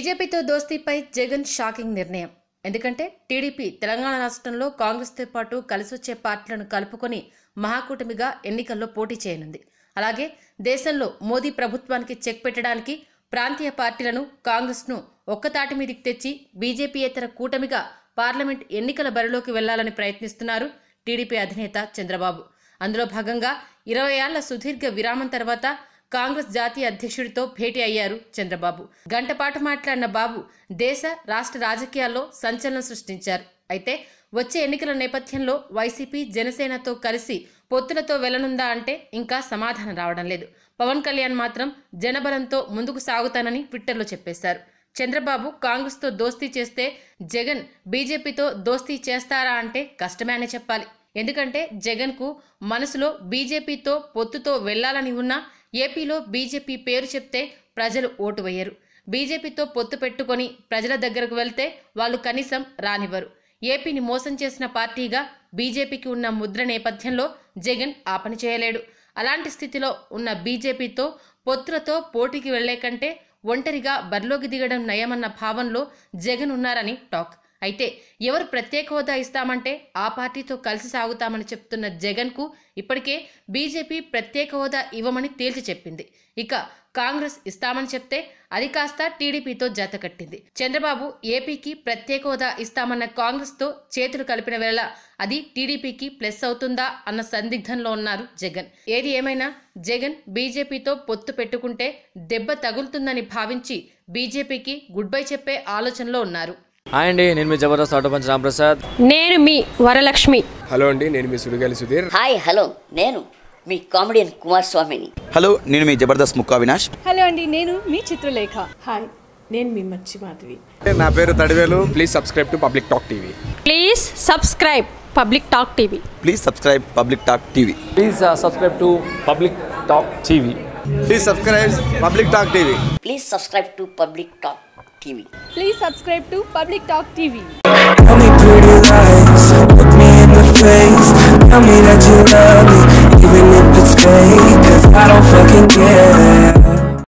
బీజేపీతో దోస్తీపై జగన్ షాకింగ్ నిర్ణయం ఎందుకంటే టీడీపీ తెలంగాణ రాష్ట్రంలో కాంగ్రెస్తో పాటు కలిసొచ్చే పార్టీలను కలుపుకొని మహాకూటమిగా ఎన్నికల్లో పోటీ చేయనుంది అలాగే దేశంలో మోదీ ప్రభుత్వానికి చెక్ పెట్టడానికి ప్రాంతీయ పార్టీలను కాంగ్రెస్ను ఒక్కతాటి మీదికి తెచ్చి బీజేపీయేతర కూటమిగా పార్లమెంట్ ఎన్నికల బరిలోకి వెళ్లాలని ప్రయత్నిస్తున్నారు టీడీపీ అధినేత చంద్రబాబు అందులో భాగంగా ఇరవై ఏళ్ల సుదీర్ఘ విరామం తర్వాత కాంగ్రెస్ జాతీయ అధ్యక్షుడితో భేటీ అయ్యారు చంద్రబాబు గంటపాటు మాట్లాడిన బాబు దేశ రాష్ట్ర రాజకీయాల్లో సంచలనం సృష్టించారు అయితే వచ్చే ఎన్నికల నేపథ్యంలో వైసీపీ జనసేనతో కలిసి పొత్తులతో వెళ్లనుందా అంటే ఇంకా సమాధానం రావడం లేదు పవన్ కళ్యాణ్ మాత్రం జనబలంతో ముందుకు సాగుతానని ట్విట్టర్లో చెప్పేశారు చంద్రబాబు కాంగ్రెస్తో దోస్తీ చేస్తే జగన్ బీజేపీతో దోస్తీ చేస్తారా అంటే కష్టమే చెప్పాలి ఎందుకంటే జగన్కు మనసులో బీజేపీతో పొత్తుతో వెళ్లాలని ఉన్నా ఏపీలో బీజేపీ పేరు చెప్తే ప్రజలు ఓటు వేయరు బీజేపీతో పొత్తు పెట్టుకొని ప్రజల దగ్గరకు వెళ్తే వాళ్ళు కనీసం రానివ్వరు ఏపీని మోసం చేసిన పార్టీగా బీజేపీకి ఉన్న ముద్ర నేపథ్యంలో జగన్ ఆపని చేయలేడు అలాంటి స్థితిలో ఉన్న బీజేపీతో పొత్తులతో పోటీకి వెళ్లే కంటే ఒంటరిగా బరిలోకి దిగడం నయమన్న భావంలో జగన్ ఉన్నారని టాక్ అయితే ఎవరు ప్రత్యేక హోదా ఇస్తామంటే ఆ పార్టీతో కలిసి సాగుతామని చెప్తున్న జగన్కు ఇప్పటికే బీజేపీ ప్రత్యేక హోదా ఇవ్వమని తేల్చి చెప్పింది ఇక కాంగ్రెస్ ఇస్తామని చెప్తే అది కాస్త టీడీపీతో జత కట్టింది చంద్రబాబు ఏపీకి ప్రత్యేక హోదా ఇస్తామన్న కాంగ్రెస్తో చేతులు కలిపిన వేళ అది టీడీపీకి ప్లస్ అవుతుందా అన్న సందిగ్ధంలో ఉన్నారు జగన్ ఏది ఏమైనా జగన్ బీజేపీతో పొత్తు పెట్టుకుంటే దెబ్బ తగులుతుందని భావించి బీజేపీకి గుడ్ బై చెప్పే ఆలోచనలో ఉన్నారు హాయ్ అండి నేను మీ జబర్దస్త్ ఆటో పంచ్ రామప్రసాద్ నేను మీ వరలక్ష్మి హలో అండి నేను మీ సుడిగాలి సుధీర్ హాయ్ హలో నేను మీ కామెడియన్ కుమార్ స్వామిని హలో నేను మీ జబర్దస్త్ ముక్కా వినాష్ హలో అండి నేను మీ చిత్రలేఖ హాయ్ నేను మీ మర్చి మాధవి నా పేరు Tadivelu please subscribe to Public Talk TV please subscribe Public Talk TV please subscribe Public Talk TV please subscribe to Public Talk TV please subscribe Public Talk TV please subscribe to Public Talk TV. Please subscribe to Public Talk TV. Tell me pretty lies, look me in the face, tell me that you love me.